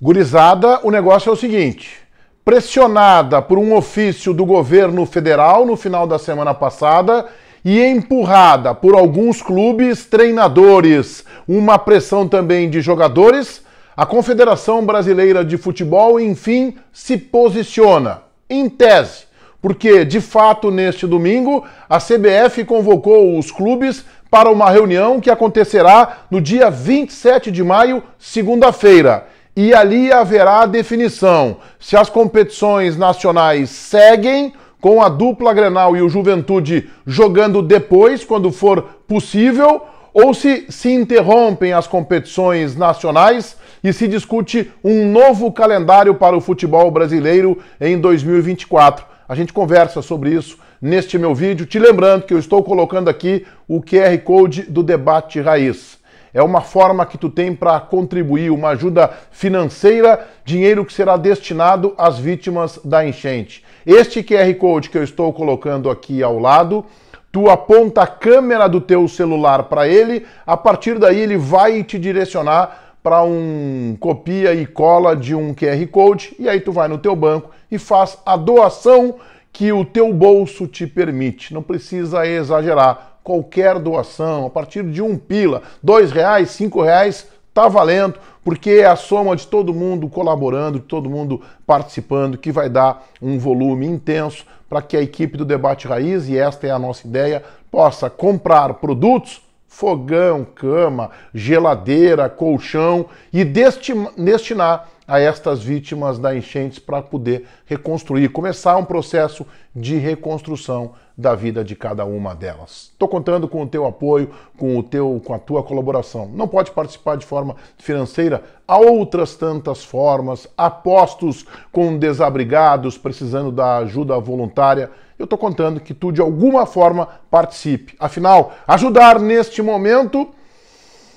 Gurizada, o negócio é o seguinte: pressionada por um ofício do governo federal no final da semana passada e empurrada por alguns clubes, treinadores, uma pressão também de jogadores, a Confederação Brasileira de Futebol, enfim, se posiciona. Em tese, porque de fato neste domingo a CBF convocou os clubes para uma reunião que acontecerá no dia 27 de maio, segunda-feira e ali haverá a definição se as competições nacionais seguem com a dupla Grenal e o Juventude jogando depois, quando for possível, ou se se interrompem as competições nacionais e se discute um novo calendário para o futebol brasileiro em 2024. A gente conversa sobre isso neste meu vídeo, te lembrando que eu estou colocando aqui o QR Code do debate raiz. É uma forma que tu tem para contribuir, uma ajuda financeira, dinheiro que será destinado às vítimas da enchente. Este QR Code que eu estou colocando aqui ao lado, tu aponta a câmera do teu celular para ele, a partir daí ele vai te direcionar para um copia e cola de um QR Code e aí tu vai no teu banco e faz a doação que o teu bolso te permite. Não precisa exagerar qualquer doação, a partir de um pila, dois reais, cinco reais, tá valendo, porque é a soma de todo mundo colaborando, de todo mundo participando, que vai dar um volume intenso para que a equipe do Debate Raiz, e esta é a nossa ideia, possa comprar produtos, fogão, cama, geladeira, colchão e destinar a estas vítimas da enchentes para poder reconstruir, começar um processo de reconstrução da vida de cada uma delas. Estou contando com o teu apoio, com o teu, com a tua colaboração. Não pode participar de forma financeira, há outras tantas formas, apostos com desabrigados precisando da ajuda voluntária. Eu estou contando que tu de alguma forma participe. Afinal, ajudar neste momento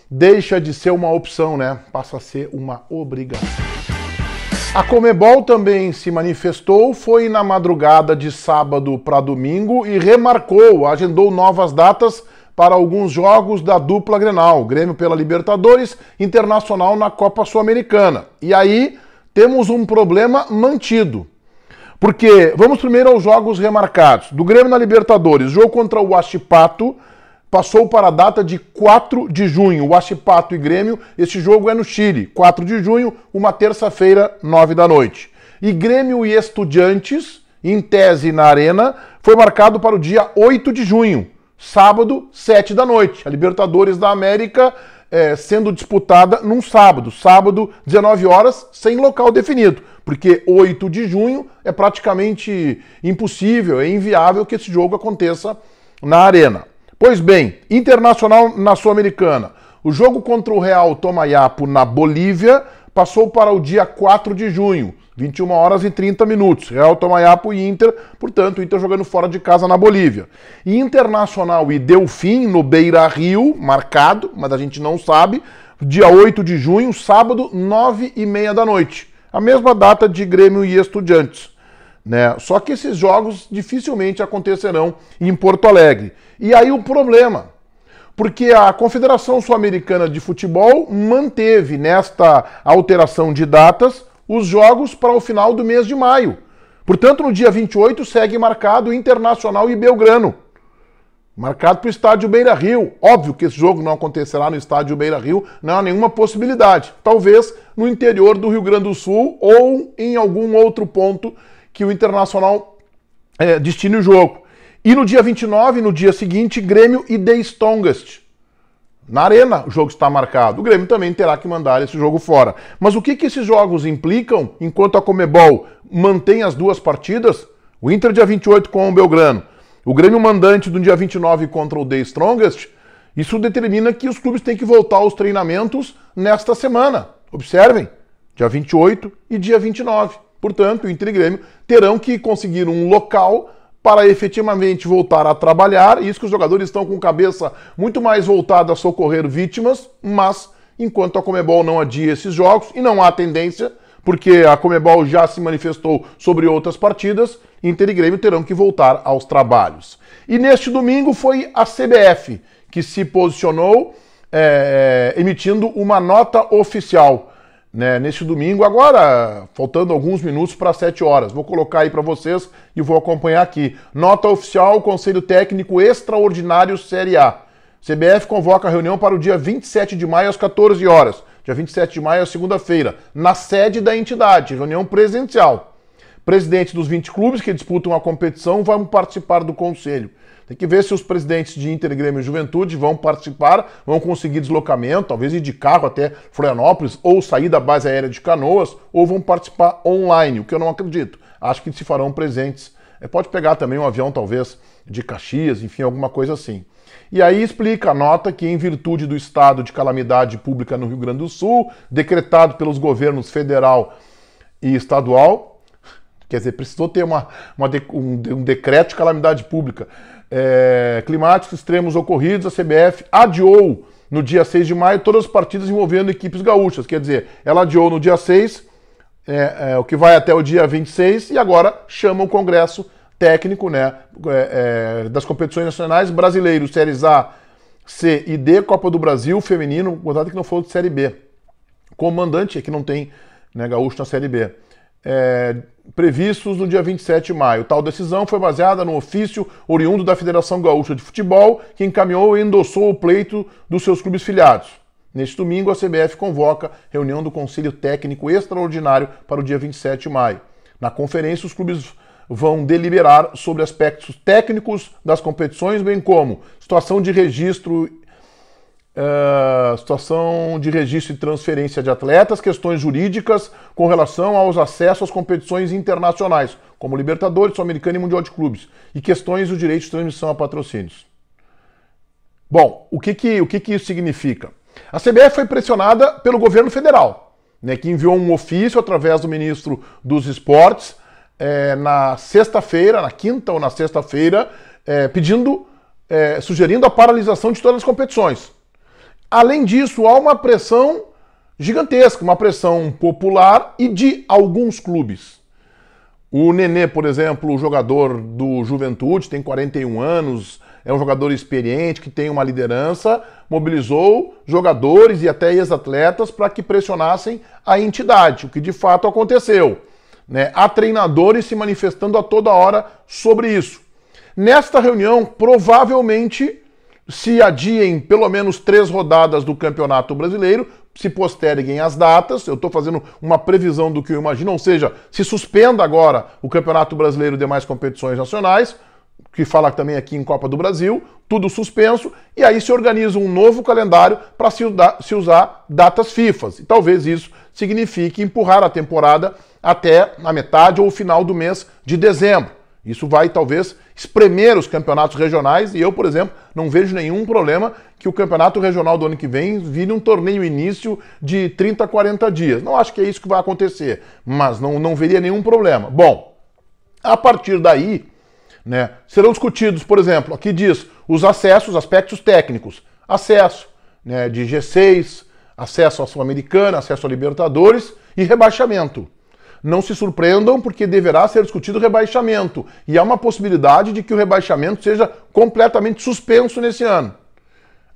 deixa de ser uma opção, né? Passa a ser uma obrigação. A Comebol também se manifestou, foi na madrugada de sábado para domingo e remarcou, agendou novas datas para alguns jogos da dupla Grenal, Grêmio pela Libertadores, Internacional na Copa Sul-Americana. E aí temos um problema mantido. Porque vamos primeiro aos jogos remarcados. Do Grêmio na Libertadores, jogo contra o Achipato, passou para a data de 4 de junho. O Achipato e Grêmio, esse jogo é no Chile, 4 de junho, uma terça-feira, 9 da noite. E Grêmio e Estudiantes, em tese na Arena, foi marcado para o dia 8 de junho, sábado, 7 da noite. A Libertadores da América é, sendo disputada num sábado, sábado, 19 horas, sem local definido, porque 8 de junho é praticamente impossível, é inviável que esse jogo aconteça na Arena. Pois bem, Internacional na Sul-Americana. O jogo contra o Real Tomayapo na Bolívia passou para o dia 4 de junho, 21 horas e 30 minutos. Real Tomayapo e Inter, portanto, Inter jogando fora de casa na Bolívia. E Internacional e Delfim no Beira Rio, marcado, mas a gente não sabe, dia 8 de junho, sábado, 9 e meia da noite. A mesma data de Grêmio e Estudiantes. Né? Só que esses jogos dificilmente acontecerão em Porto Alegre. E aí o problema, porque a Confederação Sul-Americana de Futebol manteve nesta alteração de datas os jogos para o final do mês de maio. Portanto, no dia 28 segue marcado Internacional e Belgrano. Marcado para o estádio Beira Rio. Óbvio que esse jogo não acontecerá no estádio Beira Rio, não há nenhuma possibilidade. Talvez no interior do Rio Grande do Sul ou em algum outro ponto que o Internacional é, destine o jogo. E no dia 29, no dia seguinte, Grêmio e The Strongest. Na arena o jogo está marcado. O Grêmio também terá que mandar esse jogo fora. Mas o que, que esses jogos implicam enquanto a Comebol mantém as duas partidas? O Inter dia 28 com o Belgrano. O Grêmio mandante do dia 29 contra o The Strongest. Isso determina que os clubes têm que voltar aos treinamentos nesta semana. Observem, dia 28 e dia 29. Portanto, o Inter e Grêmio terão que conseguir um local para efetivamente voltar a trabalhar. Isso que os jogadores estão com cabeça muito mais voltada a socorrer vítimas, mas enquanto a Comebol não adia esses jogos e não há tendência, porque a Comebol já se manifestou sobre outras partidas, Inter e Grêmio terão que voltar aos trabalhos. E neste domingo foi a CBF que se posicionou é, emitindo uma nota oficial né, neste domingo, agora faltando alguns minutos para 7 horas. Vou colocar aí para vocês e vou acompanhar aqui. Nota oficial, Conselho Técnico Extraordinário Série A. CBF convoca a reunião para o dia 27 de maio às 14 horas. Dia 27 de maio, é segunda-feira, na sede da entidade, reunião presencial. Presidentes dos 20 clubes que disputam a competição vão participar do conselho. Tem que ver se os presidentes de Inter, Grêmio e Juventude vão participar, vão conseguir deslocamento, talvez ir de carro até Florianópolis ou sair da base aérea de Canoas, ou vão participar online, o que eu não acredito. Acho que se farão presentes. É, pode pegar também um avião, talvez, de Caxias, enfim, alguma coisa assim. E aí explica, nota que em virtude do estado de calamidade pública no Rio Grande do Sul, decretado pelos governos federal e estadual, Quer dizer, precisou ter uma, uma de, um, um, decreto de calamidade pública. É, climáticos extremos ocorridos, a CBF adiou no dia 6 de maio todas as partidas envolvendo equipes gaúchas. Quer dizer, ela adiou no dia 6, é, é, o que vai até o dia 26, e agora chama o Congresso técnico né, é, é das competições nacionais brasileiros, séries A, C e D, Copa do Brasil, feminino, contato é que não for de Série B. Comandante é que não tem né, gaúcho na Série B é, previstos no dia 27 de maio. Tal decisão foi baseada no ofício oriundo da Federação Gaúcha de Futebol, que encaminhou e endossou o pleito dos seus clubes filiados. Neste domingo, a CBF convoca reunião do Conselho Técnico Extraordinário para o dia 27 de maio. Na conferência, os clubes vão deliberar sobre aspectos técnicos das competições, bem como situação de registro Uh, situação de registro e transferência de atletas, questões jurídicas com relação aos acessos às competições internacionais, como Libertadores, Sul-Americana e Mundial de Clubes, e questões do direito de transmissão a patrocínios. Bom, o que, que, o que, que isso significa? A CBF foi pressionada pelo governo federal, né, que enviou um ofício através do ministro dos Esportes é, na sexta-feira, na quinta ou na sexta-feira, é, pedindo, é, sugerindo a paralisação de todas as competições. Além disso, há uma pressão gigantesca, uma pressão popular e de alguns clubes. O Nenê, por exemplo, o jogador do Juventude, tem 41 anos, é um jogador experiente, que tem uma liderança, mobilizou jogadores e até ex-atletas para que pressionassem a entidade, o que de fato aconteceu. Né? Há treinadores se manifestando a toda hora sobre isso. Nesta reunião, provavelmente se adiem pelo menos três rodadas do Campeonato Brasileiro, se posterguem as datas. Eu estou fazendo uma previsão do que eu imagino, ou seja, se suspenda agora o Campeonato Brasileiro e demais competições nacionais, que fala também aqui em Copa do Brasil, tudo suspenso, e aí se organiza um novo calendário para se, usar datas FIFA. E talvez isso signifique empurrar a temporada até a metade ou final do mês de dezembro. Isso vai talvez espremer os campeonatos regionais e eu, por exemplo, não vejo nenhum problema que o campeonato regional do ano que vem vire um torneio início de 30, 40 dias. Não acho que é isso que vai acontecer, mas não, não veria nenhum problema. Bom, a partir daí, né, serão discutidos, por exemplo, aqui diz os acessos, aspectos técnicos. Acesso né, de G6, acesso à Sul-Americana, acesso a Libertadores e rebaixamento. Não se surpreendam, porque deverá ser discutido o rebaixamento. E há uma possibilidade de que o rebaixamento seja completamente suspenso nesse ano.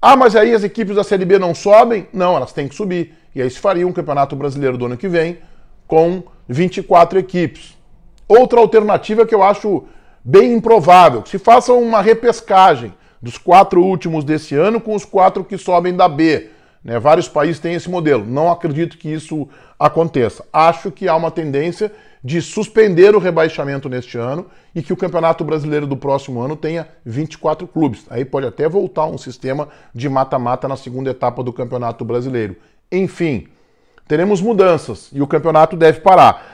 Ah, mas aí as equipes da Série B não sobem? Não, elas têm que subir. E aí se faria um campeonato brasileiro do ano que vem com 24 equipes. Outra alternativa que eu acho bem improvável, que se faça uma repescagem dos quatro últimos desse ano com os quatro que sobem da B. Né? Vários países têm esse modelo. Não acredito que isso aconteça. Acho que há uma tendência de suspender o rebaixamento neste ano e que o Campeonato Brasileiro do próximo ano tenha 24 clubes. Aí pode até voltar um sistema de mata-mata na segunda etapa do Campeonato Brasileiro. Enfim, teremos mudanças e o campeonato deve parar.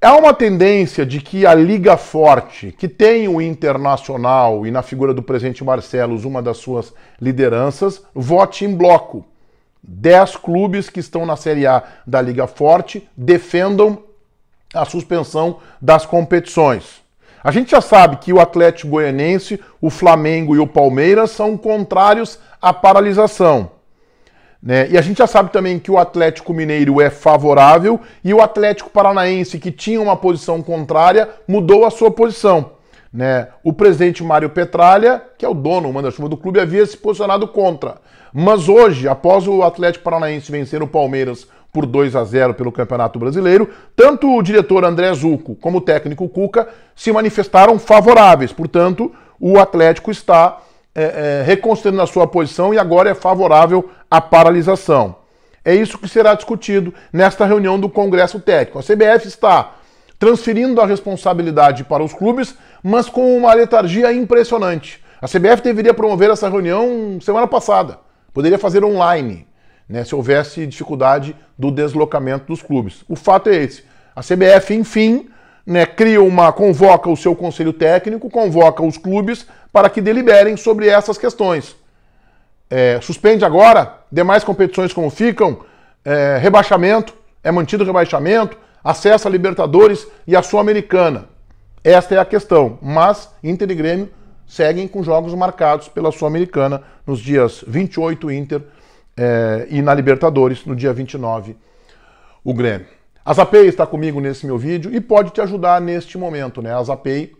Há uma tendência de que a liga forte, que tem o Internacional e na figura do presidente Marcelos, uma das suas lideranças, vote em bloco. Dez clubes que estão na Série A da Liga Forte defendam a suspensão das competições. A gente já sabe que o Atlético Goianense, o Flamengo e o Palmeiras são contrários à paralisação. Né? E a gente já sabe também que o Atlético Mineiro é favorável e o Atlético Paranaense, que tinha uma posição contrária, mudou a sua posição. Né? O presidente Mário Petralha, que é o dono, o manda-chuva do clube, havia se posicionado contra. Mas hoje, após o Atlético Paranaense vencer o Palmeiras por 2 a 0 pelo Campeonato Brasileiro, tanto o diretor André Zuco como o técnico Cuca se manifestaram favoráveis. Portanto, o Atlético está é, é, reconstruindo a sua posição e agora é favorável à paralisação. É isso que será discutido nesta reunião do Congresso Técnico. A CBF está transferindo a responsabilidade para os clubes mas com uma letargia impressionante. A CBF deveria promover essa reunião semana passada. Poderia fazer online, né, se houvesse dificuldade do deslocamento dos clubes. O fato é esse. A CBF, enfim, né, cria uma, convoca o seu conselho técnico, convoca os clubes para que deliberem sobre essas questões. É, suspende agora, demais competições como ficam, é, rebaixamento, é mantido o rebaixamento, acesso a Libertadores e a Sul-Americana. Esta é a questão, mas Inter e Grêmio seguem com jogos marcados pela Sul-Americana nos dias 28 Inter eh, e na Libertadores no dia 29 o Grêmio. A Zapay está comigo nesse meu vídeo e pode te ajudar neste momento, né? A Zapay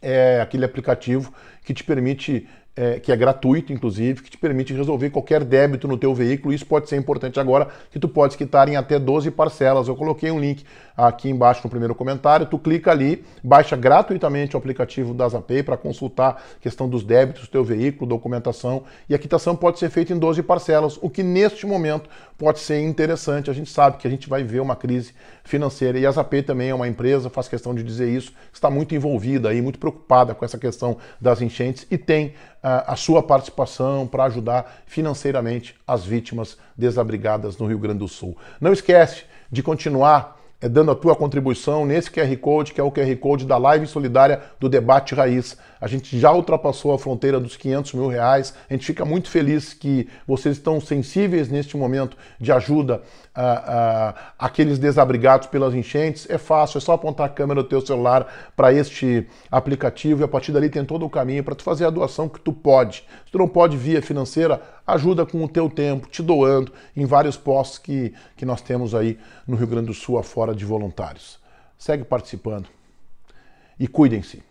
é aquele aplicativo que te permite é, que é gratuito, inclusive, que te permite resolver qualquer débito no teu veículo. Isso pode ser importante agora, que tu pode quitar em até 12 parcelas. Eu coloquei um link aqui embaixo no primeiro comentário. Tu clica ali, baixa gratuitamente o aplicativo da Zapay para consultar a questão dos débitos do teu veículo, documentação. E a quitação pode ser feita em 12 parcelas, o que neste momento pode ser interessante. A gente sabe que a gente vai ver uma crise financeira. E a Zapay também é uma empresa, faz questão de dizer isso, está muito envolvida e muito preocupada com essa questão das enchentes e tem... Uh, a sua participação para ajudar financeiramente as vítimas desabrigadas no Rio Grande do Sul. Não esquece de continuar é dando a tua contribuição nesse QR Code, que é o QR Code da live solidária do Debate Raiz. A gente já ultrapassou a fronteira dos 500 mil reais. A gente fica muito feliz que vocês estão sensíveis neste momento de ajuda a, a, aqueles desabrigados pelas enchentes. É fácil, é só apontar a câmera do teu celular para este aplicativo e a partir dali tem todo o caminho para tu fazer a doação que tu pode. Se tu não pode via financeira, ajuda com o teu tempo, te doando em vários postos que, que nós temos aí no Rio Grande do Sul, afora de voluntários. Segue participando e cuidem-se.